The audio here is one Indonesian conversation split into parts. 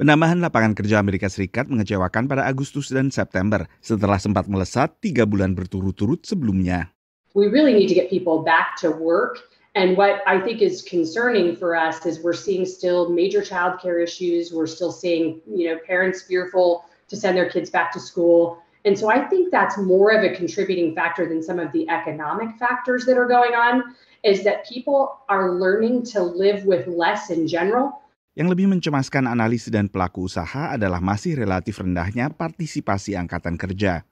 Penambahan lapangan kerja Amerika Serikat mengecewakan pada Agustus dan September setelah sempat melesat tiga bulan berturut-turut sebelumnya. We really need to get people back to work. And what I think is concerning for us is we're seeing still major childcare issues. We're still seeing, you know, parents fearful to send their kids back to school. And so I think that's more of a contributing factor than some of the economic factors that are going on is that people are learning to live with less in general yang lebih mencemaskan analis dan pelaku usaha adalah masih relatif rendahnya partisipasi angkatan kerja.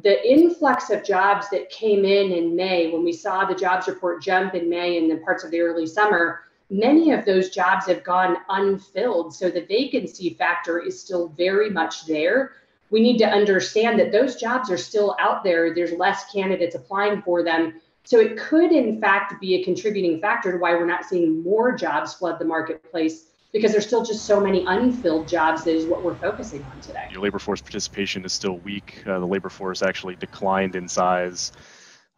The influx of jobs that came in in May, when we saw the jobs report jump in May and then parts of the early summer, many of those jobs have gone unfilled. So the vacancy factor is still very much there. We need to understand that those jobs are still out there. There's less candidates applying for them. So it could, in fact, be a contributing factor to why we're not seeing more jobs flood the marketplace because there's still just so many unfilled jobs that is what we're focusing on today. Your labor force participation is still weak. Uh, the labor force actually declined in size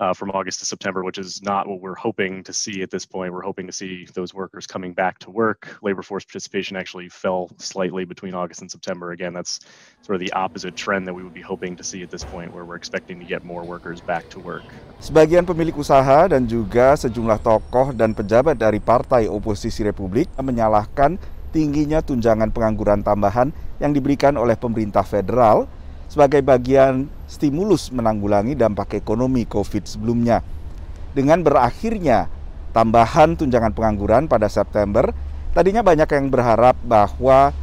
uh, from August to September, which is not what we're hoping to see at this point. We're hoping to see those workers coming back to work. Labor force participation actually fell slightly between August and September. Again, that's sort of the opposite trend that we would be hoping to see at this point, where we're expecting to get more workers back to work. Sebagian pemilik usaha dan juga sejumlah tokoh dan pejabat dari Partai Oposisi Republik menyalahkan tingginya tunjangan pengangguran tambahan yang diberikan oleh pemerintah federal sebagai bagian stimulus menanggulangi dampak ekonomi COVID sebelumnya. Dengan berakhirnya tambahan tunjangan pengangguran pada September, tadinya banyak yang berharap bahwa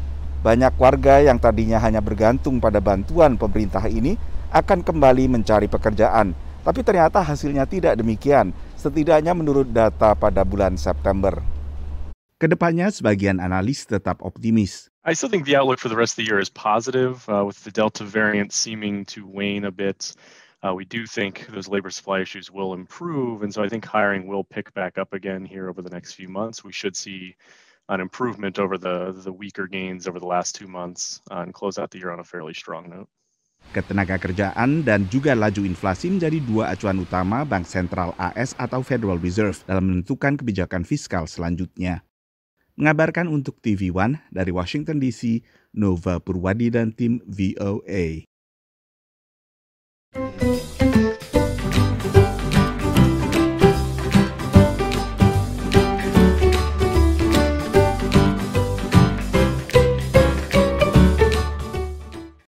banyak warga yang tadinya hanya bergantung pada bantuan pemerintah ini akan kembali mencari pekerjaan. Tapi ternyata hasilnya tidak demikian, setidaknya menurut data pada bulan September. Kedepannya, sebagian analis tetap optimis. I still think the outlook for the rest of the year is positive, uh, with the Delta variant seeming to wane a bit. Uh, we do think those labor supply issues will improve, and so I think hiring will pick back up again here over the next few months. We should see an improvement over the the weaker gains over the last two months uh, and close out the year on a fairly strong note. Ketenaga kerjaan dan juga laju inflasi menjadi dua acuan utama Bank Sentral AS atau Federal Reserve dalam menentukan kebijakan fiskal selanjutnya. Mengabarkan untuk TV One dari Washington DC, Nova Purwadi dan tim VOA.